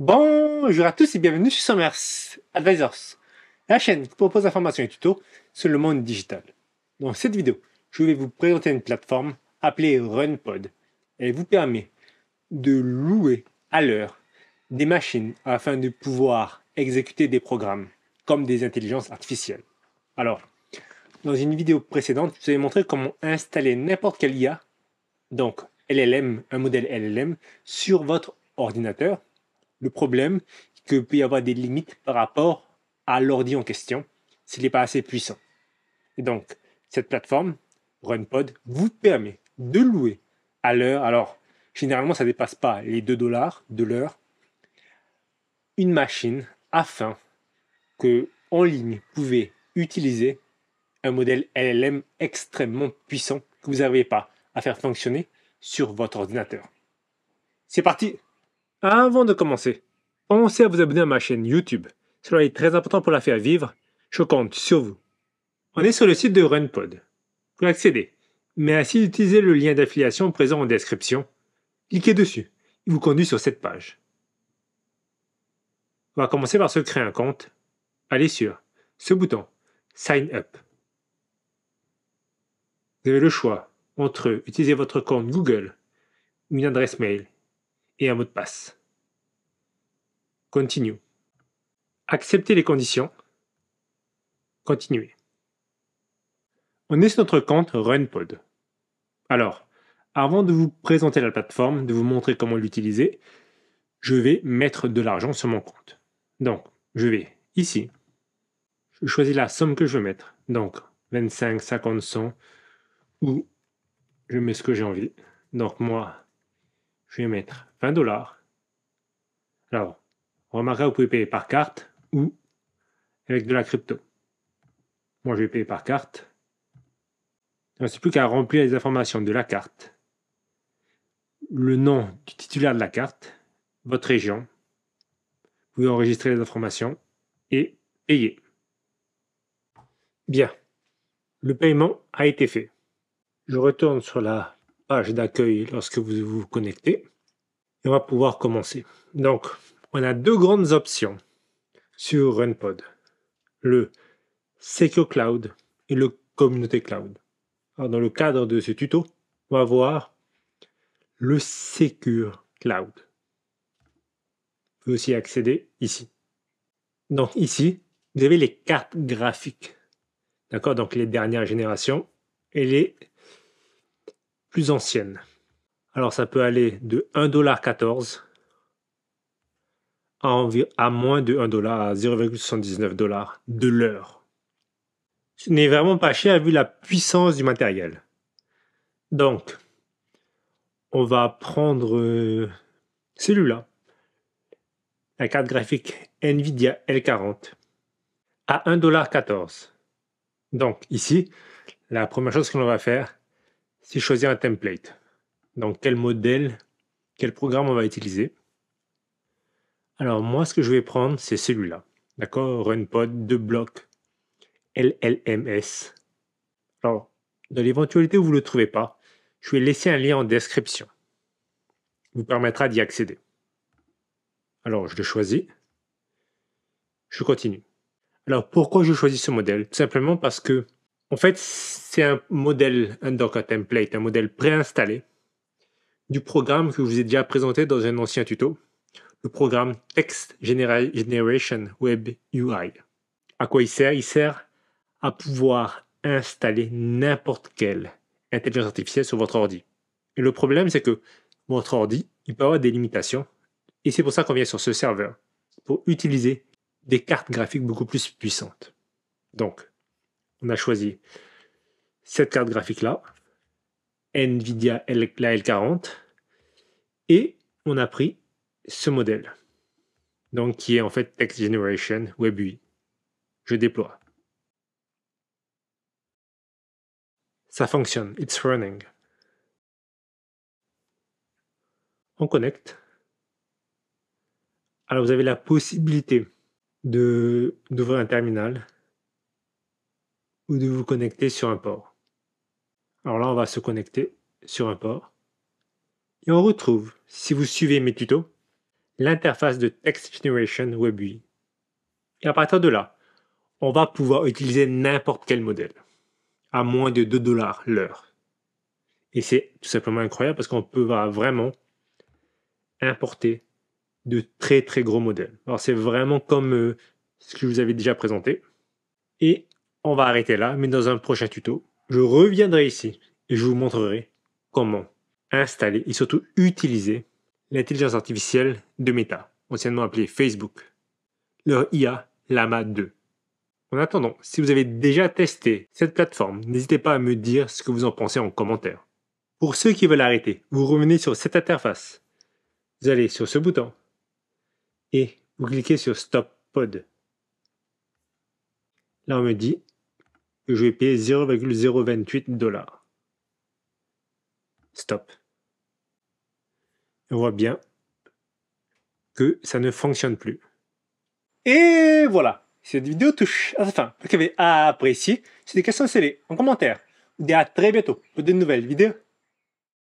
Bonjour à tous et bienvenue sur Sommers Advisors, la chaîne qui propose informations et tutos sur le monde digital. Dans cette vidéo, je vais vous présenter une plateforme appelée RunPod. Elle vous permet de louer à l'heure des machines afin de pouvoir exécuter des programmes comme des intelligences artificielles. Alors, dans une vidéo précédente, je vous ai montré comment installer n'importe quel IA, donc LLM, un modèle LLM, sur votre ordinateur le problème, que peut y avoir des limites par rapport à l'ordi en question s'il n'est pas assez puissant. Et donc, cette plateforme, RunPod, vous permet de louer à l'heure, alors généralement ça ne dépasse pas les 2 dollars de l'heure, une machine afin que en ligne vous pouvez utiliser un modèle LLM extrêmement puissant que vous n'avez pas à faire fonctionner sur votre ordinateur. C'est parti avant de commencer, pensez à vous abonner à ma chaîne YouTube. Cela est très important pour la faire vivre. Je compte sur vous. On est sur le site de RunPod. Pour accéder, mais ainsi d'utiliser le lien d'affiliation présent en description, cliquez dessus. Il vous conduit sur cette page. On va commencer par se créer un compte. Allez sur ce bouton Sign Up. Vous avez le choix entre utiliser votre compte Google, ou une adresse mail et un mot de passe. Continue. Accepter les conditions. Continuer. On est sur notre compte RunPod. Alors, avant de vous présenter la plateforme, de vous montrer comment l'utiliser, je vais mettre de l'argent sur mon compte. Donc, je vais ici. Je choisis la somme que je veux mettre. Donc, 25, 50, 100. Ou je mets ce que j'ai envie. Donc, moi, je vais mettre 20 dollars. Alors, remarquez, vous pouvez payer par carte ou avec de la crypto. Moi, je vais payer par carte. C'est plus qu'à remplir les informations de la carte, le nom du titulaire de la carte, votre région. Vous pouvez enregistrer les informations et payer. Bien, le paiement a été fait. Je retourne sur la d'accueil lorsque vous vous connectez. on va pouvoir commencer. Donc, on a deux grandes options sur RunPod. Le Secure Cloud et le Communauté Cloud. Alors, dans le cadre de ce tuto, on va voir le Secure Cloud. Vous aussi accéder ici. Donc ici, vous avez les cartes graphiques. D'accord Donc les dernières générations et les plus ancienne, Alors ça peut aller de 1,14$ à, à moins de 1$, à 0,79$ de l'heure. Ce n'est vraiment pas cher vu la puissance du matériel. Donc, on va prendre euh, celui-là, la carte graphique Nvidia L40, à 1,14$. Donc ici, la première chose que l'on va faire, c'est choisir un template. Donc quel modèle, quel programme on va utiliser. Alors moi, ce que je vais prendre, c'est celui-là. D'accord RunPod, de blocs, LLMS. Alors, dans l'éventualité où vous ne le trouvez pas, je vais laisser un lien en description. vous permettra d'y accéder. Alors, je le choisis. Je continue. Alors, pourquoi je choisis ce modèle Tout simplement parce que en fait, c'est un modèle, un Docker template, un modèle préinstallé du programme que je vous ai déjà présenté dans un ancien tuto, le programme Text Generation Web UI. À quoi il sert Il sert à pouvoir installer n'importe quelle intelligence artificielle sur votre ordi. Et le problème, c'est que votre ordi, il peut avoir des limitations. Et c'est pour ça qu'on vient sur ce serveur, pour utiliser des cartes graphiques beaucoup plus puissantes. Donc, on a choisi cette carte graphique-là, NVIDIA L, la L40, et on a pris ce modèle, donc qui est en fait Next Generation Web UI. Je déploie. Ça fonctionne, it's running. On connecte. Alors vous avez la possibilité d'ouvrir un terminal de vous connecter sur un port. Alors là, on va se connecter sur un port. Et on retrouve, si vous suivez mes tutos, l'interface de Text Generation WebUI. Et à partir de là, on va pouvoir utiliser n'importe quel modèle, à moins de 2 dollars l'heure. Et c'est tout simplement incroyable parce qu'on peut vraiment importer de très très gros modèles. Alors c'est vraiment comme euh, ce que je vous avais déjà présenté. Et on va arrêter là, mais dans un prochain tuto, je reviendrai ici et je vous montrerai comment installer et surtout utiliser l'intelligence artificielle de Meta, anciennement appelée Facebook, leur IA Lama 2. En attendant, si vous avez déjà testé cette plateforme, n'hésitez pas à me dire ce que vous en pensez en commentaire. Pour ceux qui veulent arrêter, vous revenez sur cette interface. Vous allez sur ce bouton et vous cliquez sur Stop Pod. Là, on me dit je vais payer 0,028 dollars. Stop. On voit bien que ça ne fonctionne plus. Et voilà, cette vidéo touche à sa fin. Vous avez apprécié, si des questions, c'est les en commentaire. On à très bientôt pour de nouvelles vidéos.